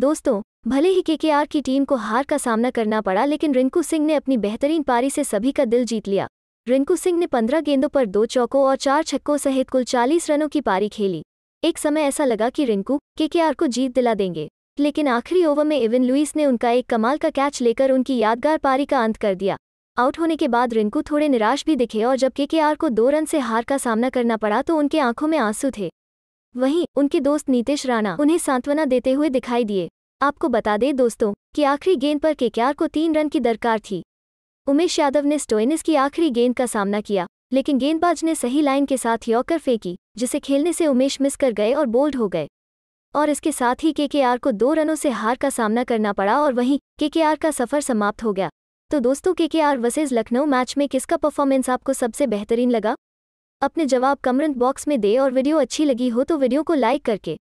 दोस्तों भले ही केकेआर की टीम को हार का सामना करना पड़ा लेकिन रिंकू सिंह ने अपनी बेहतरीन पारी से सभी का दिल जीत लिया रिंकू सिंह ने पंद्रह गेंदों पर दो चौकों और चार छक्कों सहित कुल चालीस रनों की पारी खेली एक समय ऐसा लगा कि रिंकू केकेआर को जीत दिला देंगे लेकिन आखिरी ओवर में इविन लुइस ने उनका एक कमाल का कैच लेकर उनकी यादगार पारी का अंत कर दिया आउट होने के बाद रिंकू थोड़े निराश भी दिखे और जब केकेआर को दो रन से हार का सामना करना पड़ा तो उनके आंखों में आंसू थे वहीं उनके दोस्त नीतीश राणा उन्हें सांत्वना देते हुए दिखाई दिए आपको बता दें दोस्तों कि आखिरी गेंद पर केकेआर को तीन रन की दरकार थी उमेश यादव ने स्टोइनिस की आखिरी गेंद का सामना किया लेकिन गेंदबाज ने सही लाइन के साथ यॉकर फेंकी जिसे खेलने से उमेश मिस कर गए और बोल्ड हो गए और इसके साथ ही केकेआर को दो रनों से हार का सामना करना पड़ा और वहीं केकेआर का सफर समाप्त हो गया तो दोस्तों केकेआर वर्सेज लखनऊ मैच में किसका परफॉर्मेंस आपको सबसे बेहतरीन लगा अपने जवाब कमेंट बॉक्स में दे और वीडियो अच्छी लगी हो तो वीडियो को लाइक करके